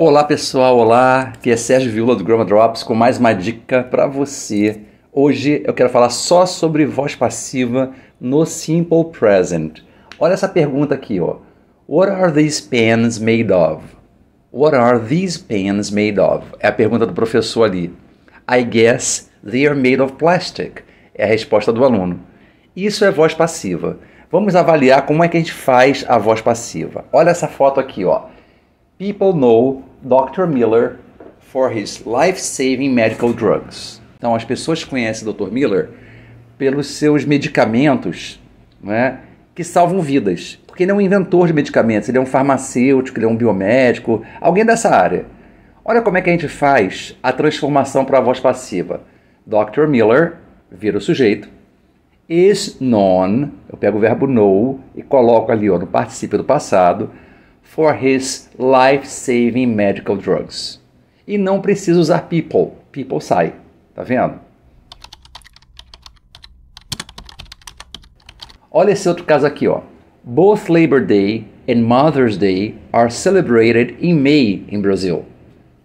Olá pessoal, olá! Aqui é Sérgio Viola do Grama Drops com mais uma dica para você. Hoje eu quero falar só sobre voz passiva no Simple Present. Olha essa pergunta aqui, ó. What are these pens made of? What are these pens made of? É a pergunta do professor ali. I guess they are made of plastic. É a resposta do aluno. Isso é voz passiva. Vamos avaliar como é que a gente faz a voz passiva. Olha essa foto aqui, ó. People know Dr. Miller for his life-saving medical drugs. Então, as pessoas conhecem Dr. Miller pelos seus medicamentos né, que salvam vidas. Porque ele é um inventor de medicamentos, ele é um farmacêutico, ele é um biomédico, alguém dessa área. Olha como é que a gente faz a transformação para a voz passiva. Dr. Miller vira o sujeito. Is known, eu pego o verbo know e coloco ali ó, no particípio do passado for his life-saving medical drugs. E não precisa usar people. People sai. Tá vendo? Olha esse outro caso aqui, ó. Both Labor Day and Mother's Day are celebrated in May in Brasil.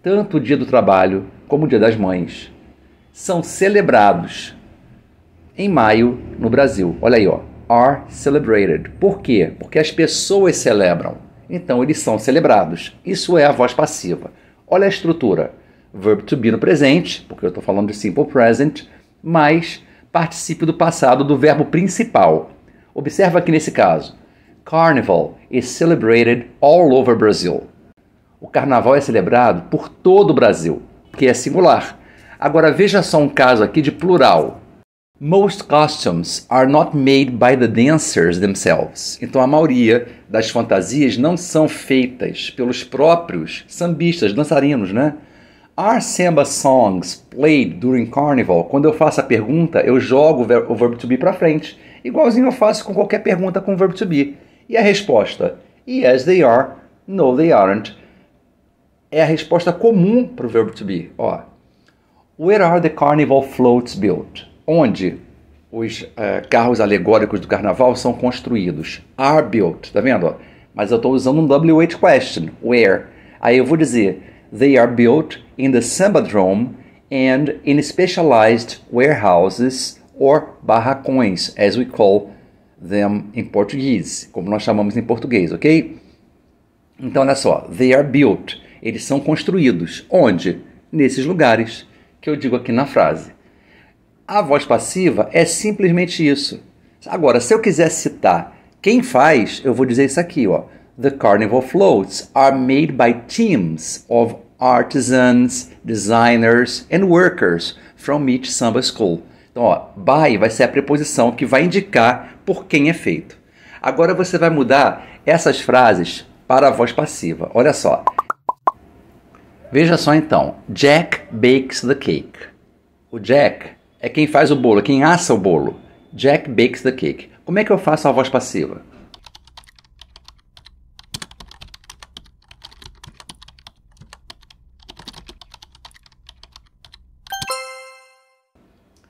Tanto o Dia do Trabalho como o Dia das Mães são celebrados em maio no Brasil. Olha aí, ó. Are celebrated. Por quê? Porque as pessoas celebram. Então eles são celebrados. Isso é a voz passiva. Olha a estrutura: verbo to be no presente, porque eu estou falando de simple present, mais participe do passado do verbo principal. Observa aqui nesse caso: Carnival is celebrated all over Brazil. O carnaval é celebrado por todo o Brasil, que é singular. Agora veja só um caso aqui de plural. Most costumes are not made by the dancers themselves. Então a maioria das fantasias não são feitas pelos próprios sambistas, dançarinos, né? Are samba songs played during carnival? Quando eu faço a pergunta, eu jogo o, verbo to be para frente, igualzinho eu faço com qualquer pergunta com o verbo to be. E a resposta? Yes, they are. No, they aren't. É a resposta comum para o verbo to be. Ó, where are the carnival floats built? onde os eh, carros alegóricos do carnaval são construídos. Are built, tá vendo? Mas eu estou usando um WH question, where. Aí eu vou dizer, they are built in the Sambadrome and in specialized warehouses or barracões, as we call them em português, como nós chamamos em português, ok? Então, olha só, they are built. Eles são construídos. Onde? Nesses lugares que eu digo aqui na frase. A voz passiva é simplesmente isso. Agora, se eu quiser citar quem faz, eu vou dizer isso aqui, ó. The carnival floats are made by teams of artisans, designers and workers from each samba school. Então, ó, by vai ser a preposição que vai indicar por quem é feito. Agora você vai mudar essas frases para a voz passiva. Olha só. Veja só então. Jack bakes the cake. O Jack é quem faz o bolo, quem assa o bolo. Jack bakes the cake. Como é que eu faço a voz passiva?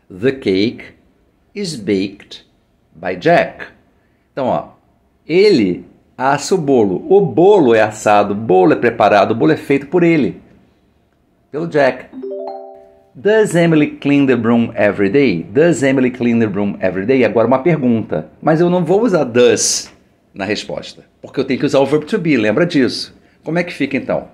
The cake is baked by Jack. Então, ó, ele assa o bolo. O bolo é assado, o bolo é preparado, o bolo é feito por ele, pelo Jack. Does Emily clean the room every day? Does Emily clean the room every day? Agora uma pergunta, mas eu não vou usar does na resposta, porque eu tenho que usar o verbo to be, lembra disso. Como é que fica então?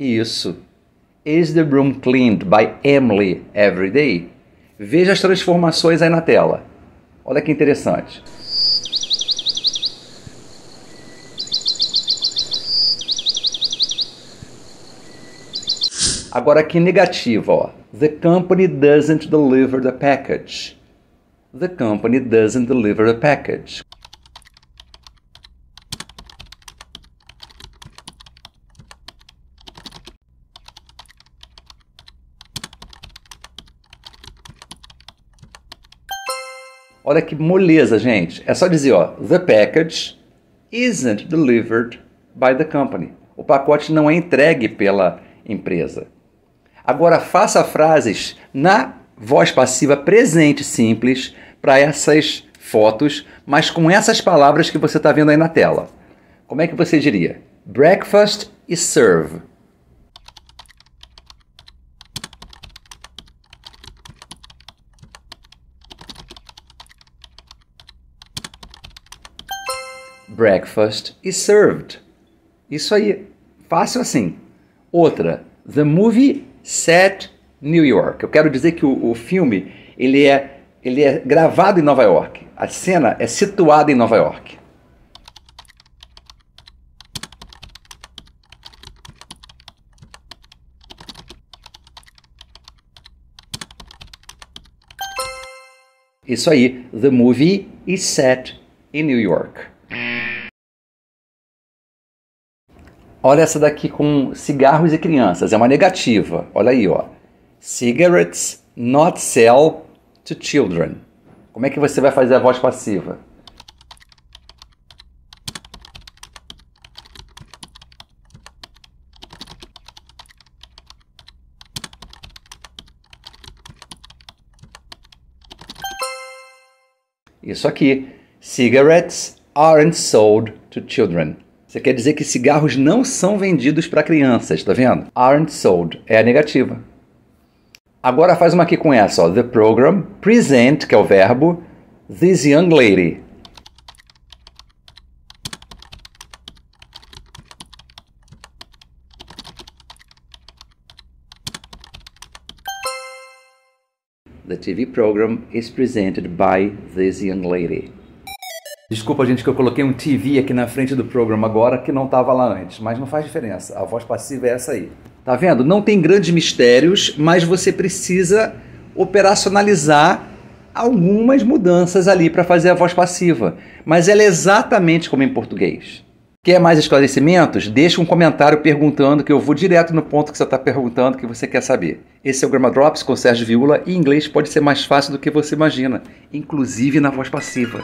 Isso. Is the room cleaned by Emily every day? Veja as transformações aí na tela. Olha que interessante. Agora aqui negativa, ó. The company doesn't deliver the package. The company doesn't deliver the package. Olha que moleza, gente. É só dizer, ó, the package isn't delivered by the company. O pacote não é entregue pela empresa. Agora faça frases na voz passiva presente simples para essas fotos, mas com essas palavras que você está vendo aí na tela. Como é que você diria? Breakfast is served. breakfast is served. Isso aí, fácil assim. Outra, the movie set New York. Eu quero dizer que o, o filme ele é, ele é gravado em Nova York. A cena é situada em Nova York. Isso aí, the movie is set in New York. Olha essa daqui com cigarros e crianças. É uma negativa. Olha aí, ó. Cigarettes not sell to children. Como é que você vai fazer a voz passiva? Isso aqui. Cigarettes aren't sold to children. Você quer dizer que cigarros não são vendidos para crianças, tá vendo? Aren't sold é a negativa. Agora faz uma aqui com essa, ó. The program present, que é o verbo, this young lady. The TV program is presented by this young lady. Desculpa, gente, que eu coloquei um TV aqui na frente do programa agora que não estava lá antes, mas não faz diferença. A voz passiva é essa aí. Tá vendo? Não tem grandes mistérios, mas você precisa operacionalizar algumas mudanças ali para fazer a voz passiva. Mas ela é exatamente como em português. Quer mais esclarecimentos? Deixa um comentário perguntando que eu vou direto no ponto que você está perguntando que você quer saber. Esse é o Grammar Drops com Sérgio Viola e inglês pode ser mais fácil do que você imagina, inclusive na voz passiva.